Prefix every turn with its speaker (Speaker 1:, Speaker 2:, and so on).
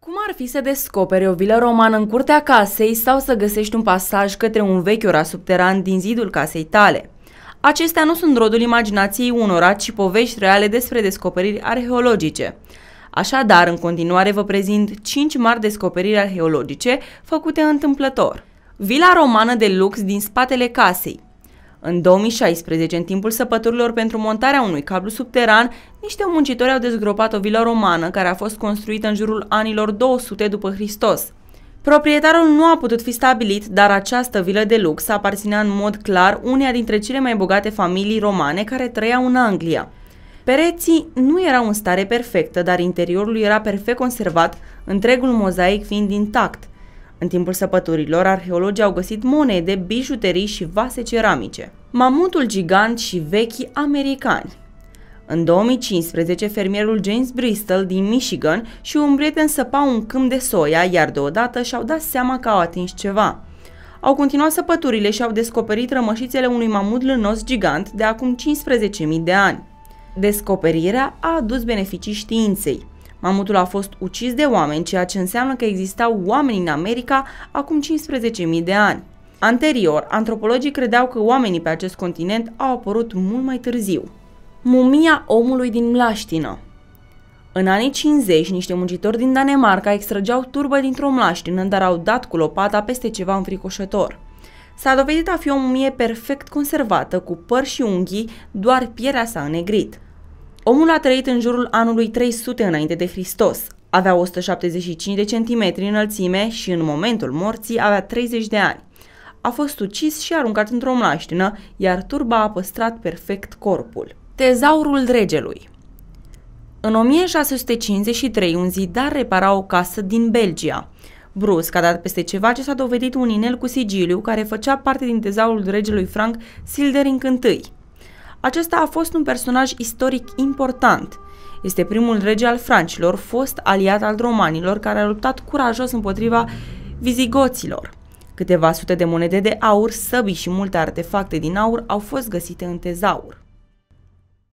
Speaker 1: Cum ar fi să descoperi o vilă romană în curtea casei sau să găsești un pasaj către un vechi oraș subteran din zidul casei tale? Acestea nu sunt rodul imaginației unora, ci povești reale despre descoperiri arheologice. Așadar, în continuare vă prezint 5 mari descoperiri arheologice făcute întâmplător. Vila romană de lux din spatele casei. În 2016, în timpul săpăturilor pentru montarea unui cablu subteran, niște muncitori au dezgropat o vilă romană care a fost construită în jurul anilor 200 după Hristos. Proprietarul nu a putut fi stabilit, dar această vilă de lux aparținea în mod clar uneia dintre cele mai bogate familii romane care trăiau în Anglia. Pereții nu erau în stare perfectă, dar interiorul era perfect conservat, întregul mozaic fiind intact – în timpul săpăturilor, arheologii au găsit monede, bijuterii și vase ceramice. Mamutul gigant și vechii americani. În 2015, fermierul James Bristol din Michigan și un prieten săpau un câmp de soia, iar deodată și-au dat seama că au atins ceva. Au continuat săpăturile și au descoperit rămășițele unui mamut lânos gigant de acum 15.000 de ani. Descoperirea a adus beneficii științei. Mamutul a fost ucis de oameni, ceea ce înseamnă că existau oameni în America acum 15.000 de ani. Anterior, antropologii credeau că oamenii pe acest continent au apărut mult mai târziu. Mumia omului din mlaștină în anii 50, niște muncitori din Danemarca extrageau turbă dintr-o mlaștină, dar au dat cu lopata peste ceva înfricoșător. S-a dovedit a fi o mumie perfect conservată, cu păr și unghii, doar pielea s-a înnegrit. Omul a trăit în jurul anului 300 înainte de Hristos. Avea 175 de centimetri înălțime și în momentul morții avea 30 de ani. A fost ucis și aruncat într-o mlaștină, iar turba a păstrat perfect corpul. Tezaurul regelui În 1653, un zidar repara o casă din Belgia. Brusc a dat peste ceva ce s-a dovedit un inel cu sigiliu care făcea parte din tezaurul regelui Frank Sildering I. Acesta a fost un personaj istoric important. Este primul rege al francilor, fost aliat al romanilor, care a luptat curajos împotriva vizigoților. Câteva sute de monede de aur, săbii și multe artefacte din aur au fost găsite în tezaur.